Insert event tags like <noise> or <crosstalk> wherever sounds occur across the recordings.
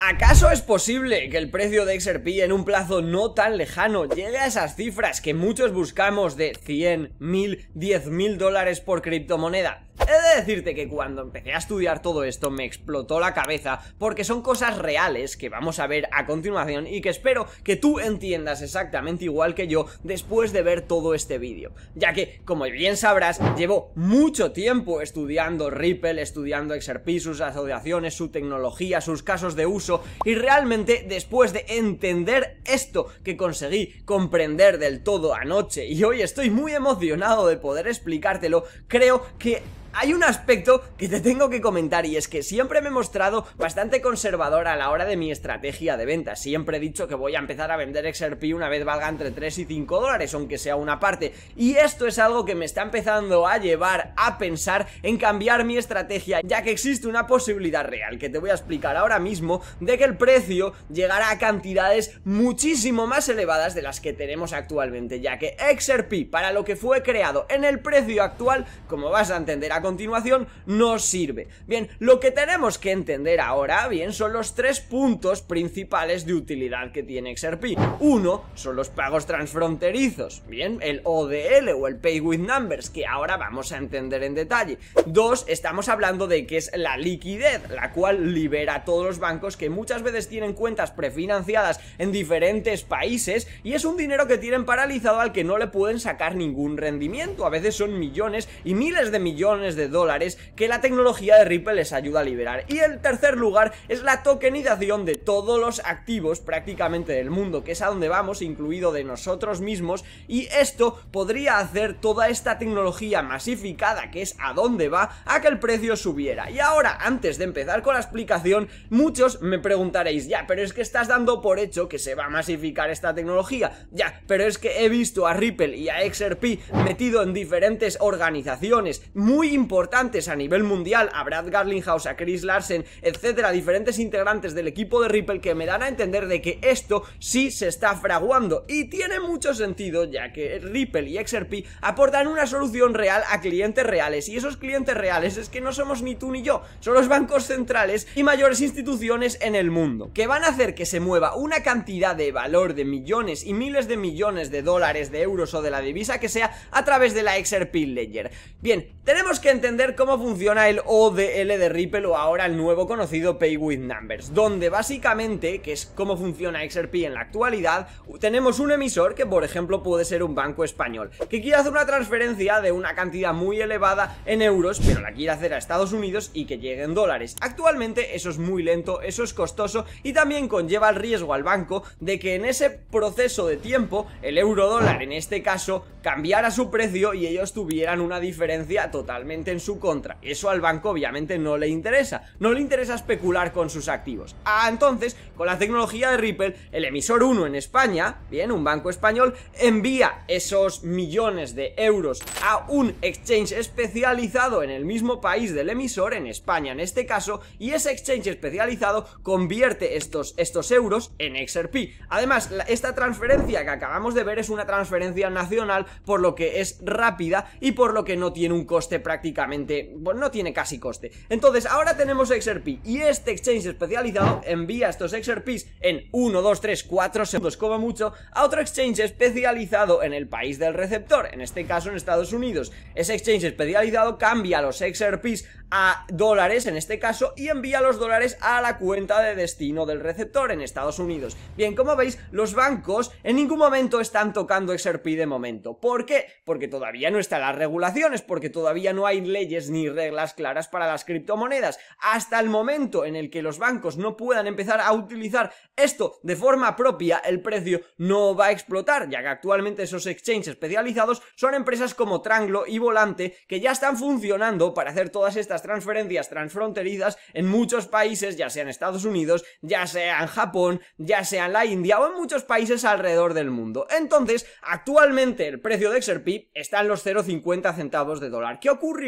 ¿Acaso es posible que el precio de XRP en un plazo no tan lejano llegue a esas cifras que muchos buscamos de 100, 1000, diez mil dólares por criptomoneda? He de decirte que cuando empecé a estudiar todo esto me explotó la cabeza porque son cosas reales que vamos a ver a continuación y que espero que tú entiendas exactamente igual que yo después de ver todo este vídeo, ya que como bien sabrás llevo mucho tiempo estudiando Ripple, estudiando XRP, sus asociaciones, su tecnología, sus casos de uso y realmente después de entender esto que conseguí comprender del todo anoche y hoy estoy muy emocionado de poder explicártelo, creo que hay un aspecto que te tengo que comentar y es que siempre me he mostrado bastante conservador a la hora de mi estrategia de venta. Siempre he dicho que voy a empezar a vender XRP una vez valga entre 3 y 5 dólares, aunque sea una parte. Y esto es algo que me está empezando a llevar a pensar en cambiar mi estrategia, ya que existe una posibilidad real que te voy a explicar ahora mismo de que el precio llegará a cantidades muchísimo más elevadas de las que tenemos actualmente, ya que XRP, para lo que fue creado en el precio actual, como vas a entender a continuación no sirve. Bien, lo que tenemos que entender ahora, bien, son los tres puntos principales de utilidad que tiene XRP. Uno, son los pagos transfronterizos, bien, el ODL o el Pay With Numbers, que ahora vamos a entender en detalle. Dos, estamos hablando de que es la liquidez, la cual libera a todos los bancos que muchas veces tienen cuentas prefinanciadas en diferentes países y es un dinero que tienen paralizado al que no le pueden sacar ningún rendimiento. A veces son millones y miles de millones de dólares que la tecnología de Ripple les ayuda a liberar. Y el tercer lugar es la tokenización de todos los activos prácticamente del mundo, que es a donde vamos, incluido de nosotros mismos, y esto podría hacer toda esta tecnología masificada, que es a donde va, a que el precio subiera. Y ahora, antes de empezar con la explicación, muchos me preguntaréis, ya, pero es que estás dando por hecho que se va a masificar esta tecnología, ya, pero es que he visto a Ripple y a XRP metido en diferentes organizaciones muy importantes a nivel mundial, a Brad Garlinghouse, a Chris Larsen, etcétera, diferentes integrantes del equipo de Ripple que me dan a entender de que esto sí se está fraguando y tiene mucho sentido ya que Ripple y XRP aportan una solución real a clientes reales y esos clientes reales es que no somos ni tú ni yo, son los bancos centrales y mayores instituciones en el mundo que van a hacer que se mueva una cantidad de valor de millones y miles de millones de dólares, de euros o de la divisa que sea a través de la XRP Ledger. Bien, tenemos que que entender cómo funciona el ODL de Ripple o ahora el nuevo conocido Pay With Numbers, donde básicamente, que es cómo funciona XRP en la actualidad, tenemos un emisor que por ejemplo puede ser un banco español, que quiere hacer una transferencia de una cantidad muy elevada en euros, pero la quiere hacer a Estados Unidos y que llegue en dólares. Actualmente eso es muy lento, eso es costoso y también conlleva el riesgo al banco de que en ese proceso de tiempo el euro dólar en este caso cambiara su precio y ellos tuvieran una diferencia totalmente en su contra. Eso al banco obviamente no le interesa. No le interesa especular con sus activos. Ah, entonces, con la tecnología de Ripple, el emisor 1 en España, bien, un banco español, envía esos millones de euros a un exchange especializado en el mismo país del emisor, en España en este caso, y ese exchange especializado convierte estos, estos euros en XRP. Además, esta transferencia que acabamos de ver es una transferencia nacional, por lo que es rápida y por lo que no tiene un coste práctico prácticamente, bueno, no tiene casi coste. Entonces, ahora tenemos XRP y este exchange especializado envía estos XRPs en 1, 2, 3, 4 segundos como mucho a otro exchange especializado en el país del receptor, en este caso en Estados Unidos. Ese exchange especializado cambia los XRPs a dólares en este caso y envía los dólares a la cuenta de destino del receptor en Estados Unidos. Bien, como veis, los bancos en ningún momento están tocando XRP de momento. ¿Por qué? Porque todavía no están las regulaciones, porque todavía no hay leyes ni reglas claras para las criptomonedas. Hasta el momento en el que los bancos no puedan empezar a utilizar esto de forma propia, el precio no va a explotar, ya que actualmente esos exchanges especializados son empresas como Tranglo y Volante que ya están funcionando para hacer todas estas transferencias transfronterizas en muchos países, ya sean Estados Unidos, ya sea en Japón, ya sea la India o en muchos países alrededor del mundo. Entonces, actualmente el precio de XRP está en los 0,50 centavos de dólar. ¿Qué ocurre?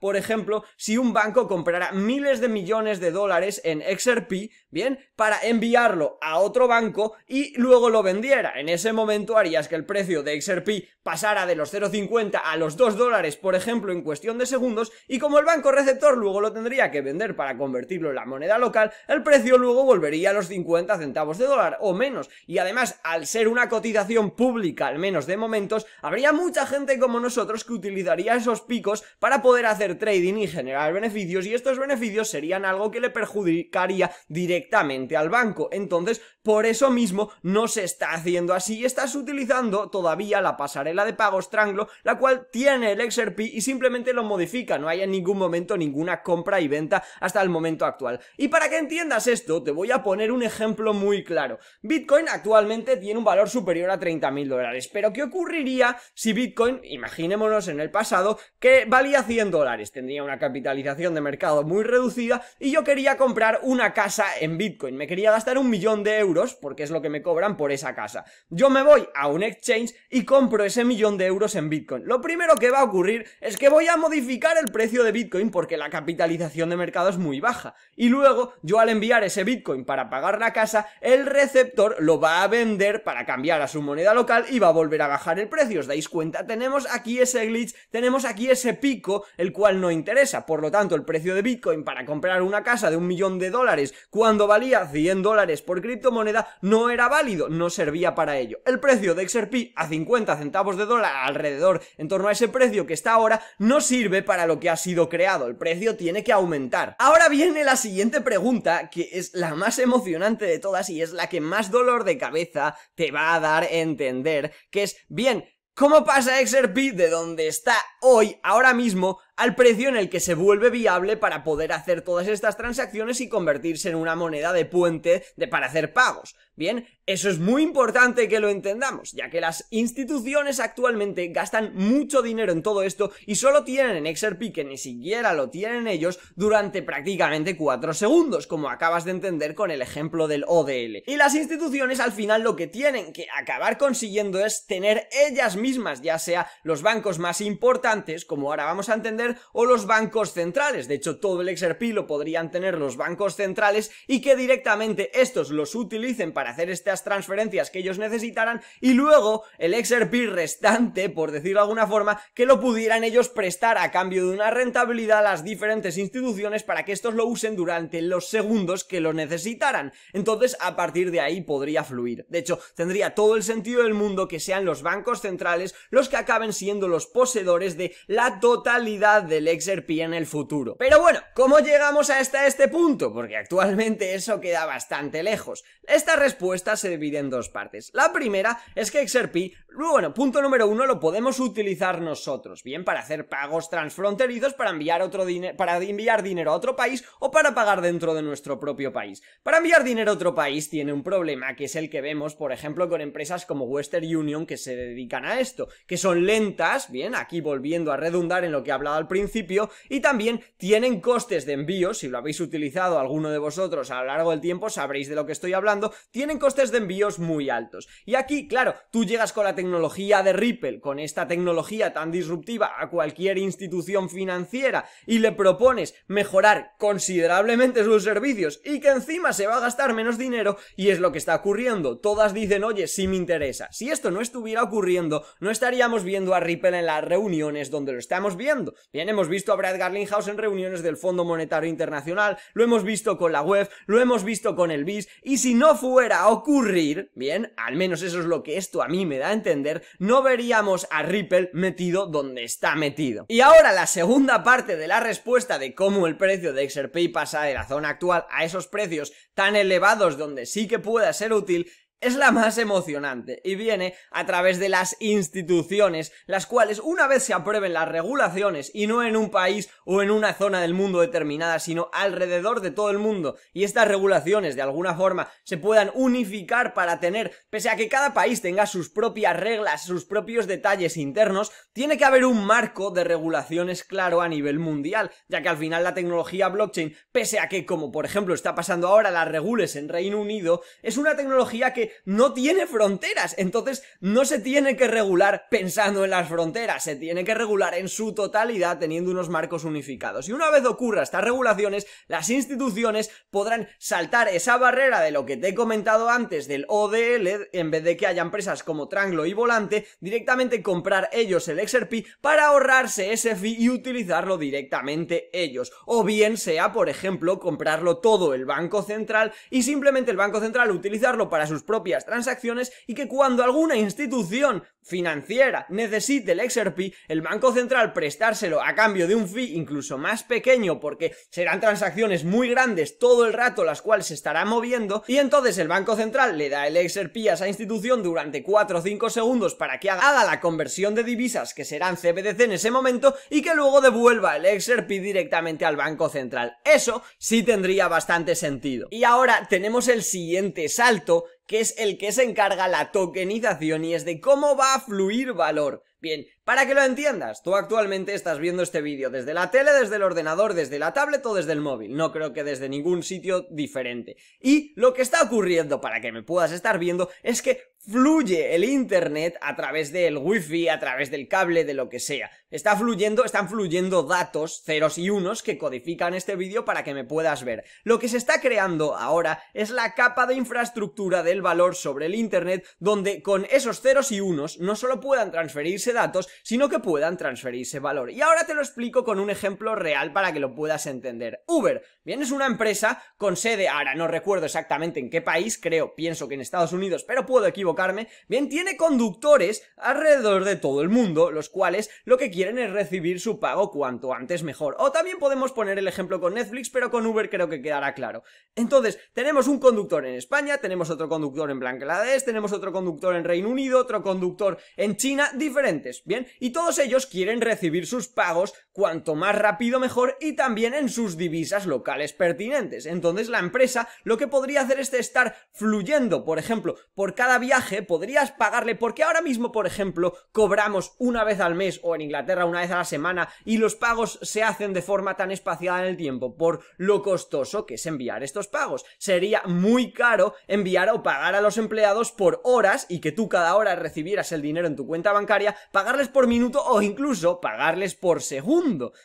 por ejemplo, si un banco comprara miles de millones de dólares en XRP, bien, para enviarlo a otro banco y luego lo vendiera. En ese momento harías que el precio de XRP pasara de los 0,50 a los 2 dólares, por ejemplo, en cuestión de segundos, y como el banco receptor luego lo tendría que vender para convertirlo en la moneda local, el precio luego volvería a los 50 centavos de dólar o menos. Y además, al ser una cotización pública, al menos de momentos, habría mucha gente como nosotros que utilizaría esos picos para poder hacer trading y generar beneficios y estos beneficios serían algo que le perjudicaría directamente al banco. Entonces, por eso mismo no se está haciendo así, estás utilizando todavía la pasarela de pagos Tranglo, la cual tiene el XRP y simplemente lo modifica, no hay en ningún momento ninguna compra y venta hasta el momento actual. Y para que entiendas esto, te voy a poner un ejemplo muy claro. Bitcoin actualmente tiene un valor superior a 30.000 dólares, pero ¿qué ocurriría si Bitcoin, imaginémonos en el pasado, que valía 100 dólares, tendría una capitalización de mercado muy reducida y yo quería comprar una casa en Bitcoin, me quería gastar un millón de euros porque es lo que me cobran por esa casa. Yo me voy a un exchange y compro ese millón de euros en Bitcoin. Lo primero que va a ocurrir es que voy a modificar el precio de Bitcoin porque la capitalización de mercado es muy baja y luego yo al enviar ese Bitcoin para pagar la casa, el receptor lo va a vender para cambiar a su moneda local y va a volver a bajar el precio. ¿Os dais cuenta? Tenemos aquí ese glitch, tenemos aquí ese pico el cual no interesa. Por lo tanto, el precio de Bitcoin para comprar una casa de un millón de dólares cuando valía 100 dólares por criptomoneda no era válido, no servía para ello. El precio de XRP a 50 centavos de dólar alrededor en torno a ese precio que está ahora no sirve para lo que ha sido creado. El precio tiene que aumentar. Ahora viene la siguiente pregunta que es la más emocionante de todas y es la que más dolor de cabeza te va a dar a entender, que es, bien, ¿Cómo pasa XRP de donde está hoy, ahora mismo, al precio en el que se vuelve viable para poder hacer todas estas transacciones y convertirse en una moneda de puente de, para hacer pagos. Bien, eso es muy importante que lo entendamos, ya que las instituciones actualmente gastan mucho dinero en todo esto y solo tienen en XRP, que ni siquiera lo tienen ellos, durante prácticamente 4 segundos, como acabas de entender con el ejemplo del ODL. Y las instituciones al final lo que tienen que acabar consiguiendo es tener ellas mismas, ya sea los bancos más importantes, como ahora vamos a entender, o los bancos centrales. De hecho, todo el XRP lo podrían tener los bancos centrales y que directamente estos los utilicen para hacer estas transferencias que ellos necesitaran y luego el XRP restante, por decirlo de alguna forma, que lo pudieran ellos prestar a cambio de una rentabilidad a las diferentes instituciones para que estos lo usen durante los segundos que lo necesitaran. Entonces, a partir de ahí podría fluir. De hecho, tendría todo el sentido del mundo que sean los bancos centrales los que acaben siendo los poseedores de la totalidad del XRP en el futuro. Pero bueno, ¿cómo llegamos hasta este punto? Porque actualmente eso queda bastante lejos. Esta respuesta se divide en dos partes. La primera es que XRP, bueno, punto número uno, lo podemos utilizar nosotros, bien para hacer pagos transfronterizos, para enviar, otro para enviar dinero a otro país o para pagar dentro de nuestro propio país. Para enviar dinero a otro país tiene un problema, que es el que vemos, por ejemplo, con empresas como Western Union que se dedican a esto, que son lentas, bien, aquí volviendo a redundar en lo que hablado al principio y también tienen costes de envío, si lo habéis utilizado alguno de vosotros a lo largo del tiempo sabréis de lo que estoy hablando, tienen costes de envíos muy altos. Y aquí, claro, tú llegas con la tecnología de Ripple, con esta tecnología tan disruptiva a cualquier institución financiera y le propones mejorar considerablemente sus servicios y que encima se va a gastar menos dinero y es lo que está ocurriendo. Todas dicen, oye, si me interesa. Si esto no estuviera ocurriendo, no estaríamos viendo a Ripple en las reuniones donde lo estamos viendo. Bien, hemos visto a Brad Garlinghouse en reuniones del Fondo Monetario Internacional, lo hemos visto con la web, lo hemos visto con el BIS, y si no fuera a ocurrir, bien, al menos eso es lo que esto a mí me da a entender, no veríamos a Ripple metido donde está metido. Y ahora la segunda parte de la respuesta de cómo el precio de XRP pasa de la zona actual a esos precios tan elevados donde sí que pueda ser útil es la más emocionante y viene a través de las instituciones, las cuales una vez se aprueben las regulaciones y no en un país o en una zona del mundo determinada, sino alrededor de todo el mundo y estas regulaciones de alguna forma se puedan unificar para tener, pese a que cada país tenga sus propias reglas, sus propios detalles internos, tiene que haber un marco de regulaciones claro a nivel mundial, ya que al final la tecnología blockchain, pese a que como por ejemplo está pasando ahora, las regules en Reino Unido, es una tecnología que no tiene fronteras, entonces no se tiene que regular pensando en las fronteras, se tiene que regular en su totalidad teniendo unos marcos unificados. Y una vez ocurra estas regulaciones, las instituciones podrán saltar esa barrera de lo que te he comentado antes del ODL, en vez de que haya empresas como Tranglo y Volante, directamente comprar ellos el XRP para ahorrarse ese fee y utilizarlo directamente ellos. O bien sea, por ejemplo, comprarlo todo el Banco Central y simplemente el Banco Central utilizarlo para sus propios transacciones y que cuando alguna institución financiera necesite el XRP, el Banco Central prestárselo a cambio de un fee incluso más pequeño porque serán transacciones muy grandes todo el rato las cuales se estará moviendo y entonces el Banco Central le da el XRP a esa institución durante 4 o 5 segundos para que haga la conversión de divisas que serán CBDC en ese momento y que luego devuelva el XRP directamente al Banco Central. Eso sí tendría bastante sentido. Y ahora tenemos el siguiente salto que es el que se encarga la tokenización y es de cómo va a fluir valor Bien, para que lo entiendas, tú actualmente estás viendo este vídeo desde la tele, desde el ordenador, desde la tablet o desde el móvil, no creo que desde ningún sitio diferente. Y lo que está ocurriendo para que me puedas estar viendo es que fluye el internet a través del wifi, a través del cable, de lo que sea. Está fluyendo, están fluyendo datos, ceros y unos que codifican este vídeo para que me puedas ver. Lo que se está creando ahora es la capa de infraestructura del valor sobre el internet donde con esos ceros y unos no solo puedan transferirse datos, sino que puedan transferirse valor. Y ahora te lo explico con un ejemplo real para que lo puedas entender. Uber, bien, es una empresa con sede, ahora no recuerdo exactamente en qué país, creo, pienso que en Estados Unidos, pero puedo equivocarme, bien, tiene conductores alrededor de todo el mundo, los cuales lo que quieren es recibir su pago cuanto antes mejor. O también podemos poner el ejemplo con Netflix, pero con Uber creo que quedará claro. Entonces, tenemos un conductor en España, tenemos otro conductor en Bangladesh, tenemos otro conductor en Reino Unido, otro conductor en China, diferente ¿bien? Y todos ellos quieren recibir sus pagos cuanto más rápido mejor y también en sus divisas locales pertinentes. Entonces la empresa lo que podría hacer es estar fluyendo, por ejemplo, por cada viaje podrías pagarle, porque ahora mismo, por ejemplo, cobramos una vez al mes o en Inglaterra una vez a la semana y los pagos se hacen de forma tan espaciada en el tiempo por lo costoso que es enviar estos pagos. Sería muy caro enviar o pagar a los empleados por horas y que tú cada hora recibieras el dinero en tu cuenta bancaria, pagarles por minuto o incluso pagarles por segundo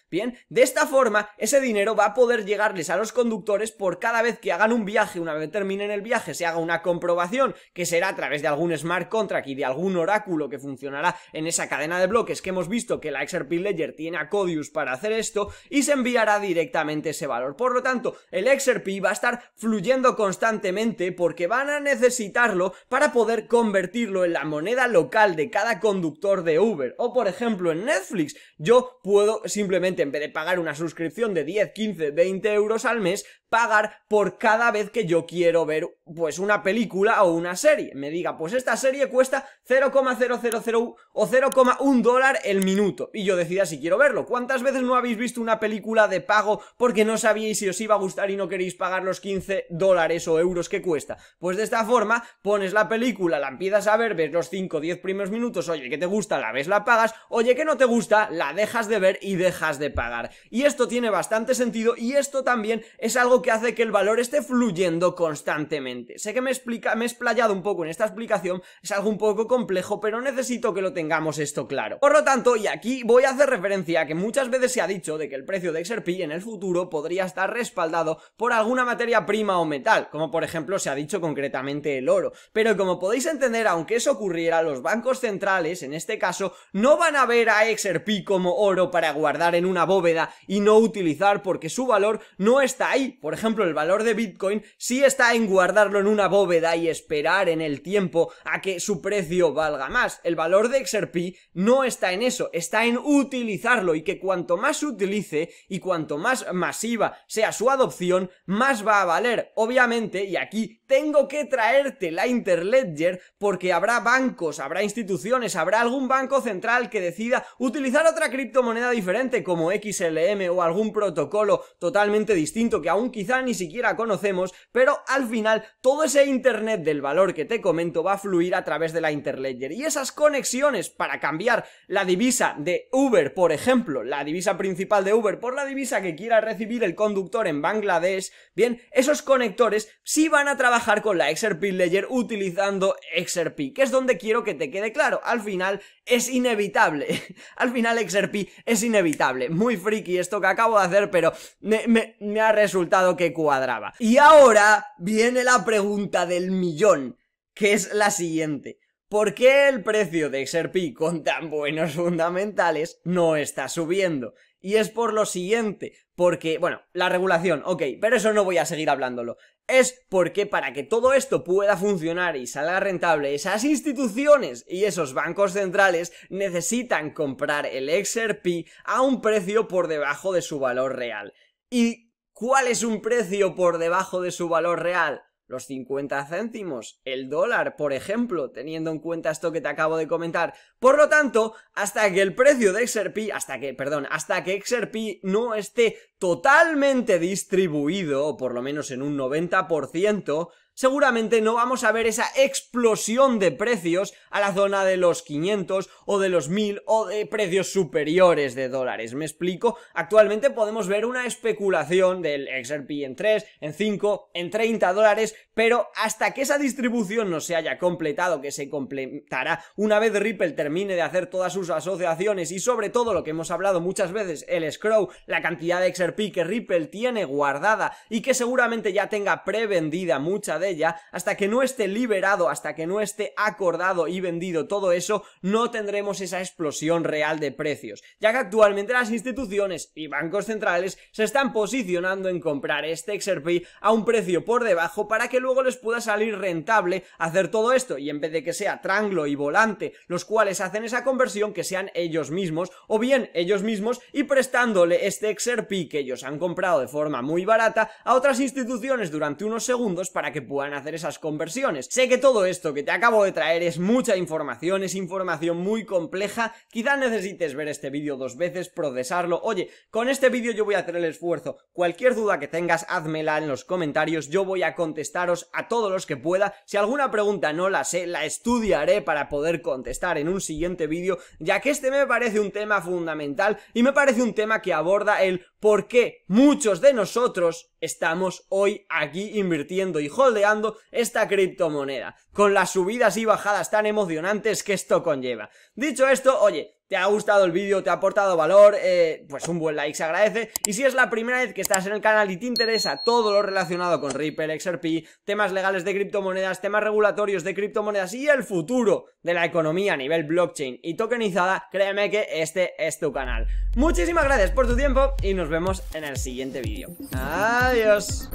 Bien, de esta forma, ese dinero va a poder llegarles a los conductores por cada vez que hagan un viaje, una vez terminen el viaje, se haga una comprobación, que será a través de algún smart contract y de algún oráculo que funcionará en esa cadena de bloques que hemos visto que la XRP Ledger tiene a Codius para hacer esto, y se enviará directamente ese valor. Por lo tanto, el XRP va a estar fluyendo constantemente porque van a necesitarlo para poder convertirlo en la moneda local de cada conductor de Uber. O por ejemplo en Netflix, yo puedo simplemente en vez de pagar una suscripción de 10, 15, 20 euros al mes, pagar por cada vez que yo quiero ver pues una película o una serie. Me diga, pues esta serie cuesta 0,000 o 0,1 dólar el minuto y yo decida si quiero verlo. ¿Cuántas veces no habéis visto una película de pago porque no sabíais si os iba a gustar y no queréis pagar los 15 dólares o euros que cuesta? Pues de esta forma pones la película, la empiezas a ver, ves los 5 o 10 primeros minutos, oye, que te gusta, la ves, la pagas, oye, que no te gusta, la dejas de ver y dejas de pagar. Y esto tiene bastante sentido y esto también es algo que hace que el valor esté fluyendo constantemente. Sé que me, explica, me he explayado un poco en esta explicación, es algo un poco complejo, pero necesito que lo tengamos esto claro. Por lo tanto, y aquí voy a hacer referencia a que muchas veces se ha dicho de que el precio de XRP en el futuro podría estar respaldado por alguna materia prima o metal, como por ejemplo se ha dicho concretamente el oro. Pero como podéis entender, aunque eso ocurriera, los bancos centrales, en este caso, no van a ver a XRP como oro para guardar en una bóveda y no utilizar porque su valor no está ahí por ejemplo, el valor de Bitcoin sí está en guardarlo en una bóveda y esperar en el tiempo a que su precio valga más. El valor de XRP no está en eso, está en utilizarlo y que cuanto más utilice y cuanto más masiva sea su adopción, más va a valer. Obviamente, y aquí tengo que traerte la Interledger porque habrá bancos, habrá instituciones, habrá algún banco central que decida utilizar otra criptomoneda diferente como XLM o algún protocolo totalmente distinto que aún quizá ni siquiera conocemos, pero al final todo ese Internet del valor que te comento va a fluir a través de la Interledger y esas conexiones para cambiar la divisa de Uber, por ejemplo, la divisa principal de Uber por la divisa que quiera recibir el conductor en Bangladesh, bien, esos conectores sí van a trabajar con la XRP Ledger utilizando XRP, que es donde quiero que te quede claro. Al final es inevitable. <laughs> al final XRP es inevitable. Muy friki esto que acabo de hacer, pero me, ha resultado que cuadraba. Y ahora viene la pregunta del millón, que es la siguiente. ¿Por qué el precio de XRP con tan buenos <laughs> fundamentales no está subiendo? Y es por lo siguiente, porque, bueno, la regulación, ok, pero eso no voy a seguir hablándolo. Es porque para que todo esto pueda funcionar y salga rentable, esas instituciones y esos bancos centrales necesitan comprar el XRP a un precio por debajo de su valor real. ¿Y cuál es un precio por debajo de su valor real? los 50 céntimos, el dólar, por ejemplo, teniendo en cuenta esto que te acabo de comentar. Por lo tanto, hasta que el precio de XRP, hasta que, perdón, hasta que XRP no esté totalmente distribuido, por lo menos en un 90%, seguramente no vamos a ver esa explosión de precios a la zona de los 500 o de los 1000 o de precios superiores de dólares. ¿Me explico? Actualmente podemos ver una especulación del XRP en 3, en 5, en 30 dólares, pero hasta que esa distribución no se haya completado, que se completará una vez Ripple termine de hacer todas sus asociaciones y sobre todo lo que hemos hablado muchas veces, el scroll, la cantidad de XRP que Ripple tiene guardada y que seguramente ya tenga prevendida mucha de hasta que no esté liberado, hasta que no esté acordado y vendido todo eso, no tendremos esa explosión real de precios, ya que actualmente las instituciones y bancos centrales se están posicionando en comprar este XRP a un precio por debajo para que luego les pueda salir rentable hacer todo esto y en vez de que sea Tranglo y Volante los cuales hacen esa conversión que sean ellos mismos o bien ellos mismos y prestándole este XRP que ellos han comprado de forma muy barata a otras instituciones durante unos segundos para que puedan a hacer esas conversiones. Sé que todo esto que te acabo de traer es mucha información, es información muy compleja, quizás necesites ver este vídeo dos veces, procesarlo. Oye, con este vídeo yo voy a hacer el esfuerzo. Cualquier duda que tengas, házmela en los comentarios, yo voy a contestaros a todos los que pueda. Si alguna pregunta no la sé, la estudiaré para poder contestar en un siguiente vídeo, ya que este me parece un tema fundamental y me parece un tema que aborda el porque muchos de nosotros estamos hoy aquí invirtiendo y holdeando esta criptomoneda, con las subidas y bajadas tan emocionantes que esto conlleva. Dicho esto, oye, te ha gustado el vídeo, te ha aportado valor, eh, pues un buen like se agradece. Y si es la primera vez que estás en el canal y te interesa todo lo relacionado con Ripple, XRP, temas legales de criptomonedas, temas regulatorios de criptomonedas y el futuro de la economía a nivel blockchain y tokenizada, créeme que este es tu canal. Muchísimas gracias por tu tiempo y nos vemos en el siguiente vídeo. Adiós.